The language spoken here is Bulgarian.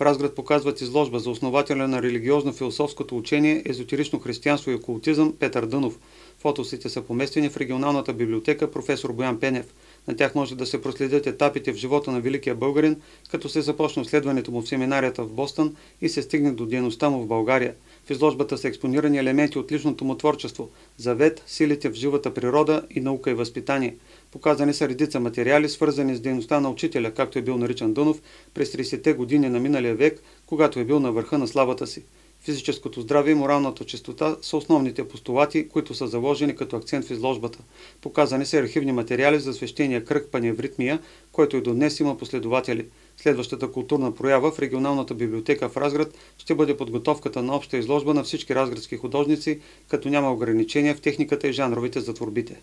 Разград показват изложба за основателя на религиозно-философското учение езотерично християнство и окултизъм Петър Дънов – Фотосите са поместени в регионалната библиотека професор Боян Пенев. На тях може да се проследят етапите в живота на великия българин, като се започне следването му в семинарията в Бостън и се стигне до дейността му в България. В изложбата са експонирани елементи от личното му творчество – завет, силите в живата природа и наука и възпитание. Показани са редица материали, свързани с дейността на учителя, както е бил наричан Дънов, през 30-те години на миналия век, когато е бил на върха на славата си. Физическото здраве и моралната чистота са основните постулати, които са заложени като акцент в изложбата. Показани са архивни материали за свещения кръг Паневритмия, който и до днес има последователи. Следващата културна проява в регионалната библиотека в Разград ще бъде подготовката на обща изложба на всички разградски художници, като няма ограничения в техниката и жанровите за творбите.